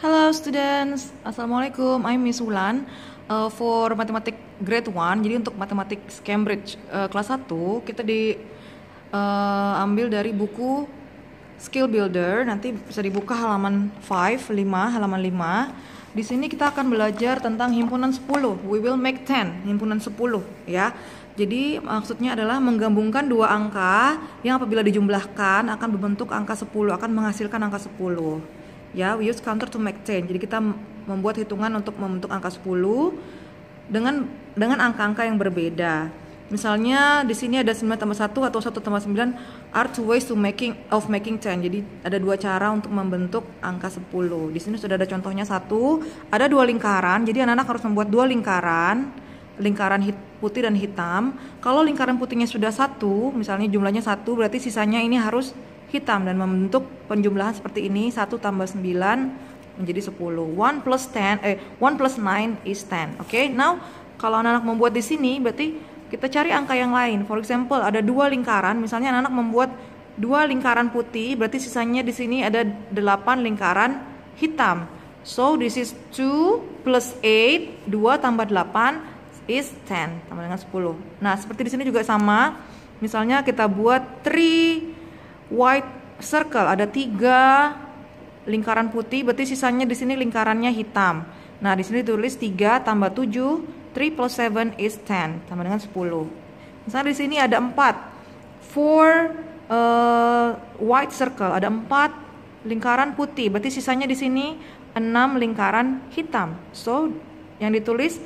Hello students, Assalamualaikum. I'm Miss Wulan uh, for matematik grade 1. Jadi untuk matematik Cambridge uh, kelas 1 kita di uh, ambil dari buku Skill Builder. Nanti bisa dibuka halaman 5, 5, halaman 5. Di sini kita akan belajar tentang himpunan 10. We will make 10, himpunan 10 ya. Jadi maksudnya adalah menggabungkan dua angka yang apabila dijumlahkan akan membentuk angka 10, akan menghasilkan angka 10 ya we use counter to make change jadi kita membuat hitungan untuk membentuk angka 10 dengan dengan angka-angka yang berbeda misalnya di sini ada 9 tambah 1 atau 1 tambah 9 are two ways to making of making change jadi ada dua cara untuk membentuk angka 10 di sini sudah ada contohnya satu ada dua lingkaran jadi anak-anak harus membuat dua lingkaran lingkaran hit, putih dan hitam. Kalau lingkaran putihnya sudah satu, misalnya jumlahnya satu, berarti sisanya ini harus hitam dan membentuk penjumlahan seperti ini 1 tambah 9 menjadi 10 1 plus 10 eh 1 plus 9 is 10 oke okay? now kalau anak-anak membuat di sini berarti kita cari angka yang lain for example ada dua lingkaran misalnya anak-anak membuat dua lingkaran putih berarti sisanya di sini ada 8 lingkaran hitam so this is 2 plus 8 2 tambah 8 is 10 tambah dengan 10. Nah, seperti di sini juga sama. Misalnya kita buat 3 white circle ada tiga lingkaran putih berarti sisanya di sini lingkarannya hitam nah di sini ditulis 3 tambah 7 3 plus 7 is 10 sama dengan 10 misalnya di sini ada 4 4 uh, white circle ada 4 lingkaran putih berarti sisanya di sini 6 lingkaran hitam so yang ditulis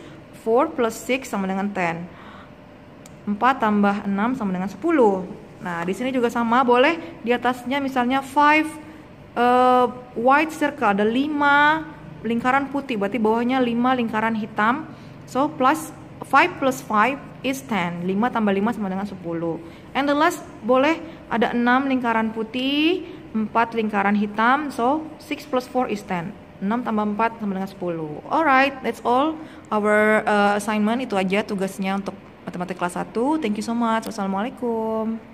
4 plus 6 sama dengan 10 4 tambah 6 sama dengan 10 Nah, di sini juga sama, boleh di atasnya misalnya 5 uh, eh, white circle, ada 5 lingkaran putih, berarti bawahnya 5 lingkaran hitam. So, plus 5 plus 5 is 10. 5 tambah 5 sama dengan 10. And the last, boleh ada 6 lingkaran putih, 4 lingkaran hitam. So, 6 plus 4 is 10. 6 tambah 4 sama dengan 10 Alright, that's all our uh, assignment Itu aja tugasnya untuk matematik kelas 1 Thank you so much Wassalamualaikum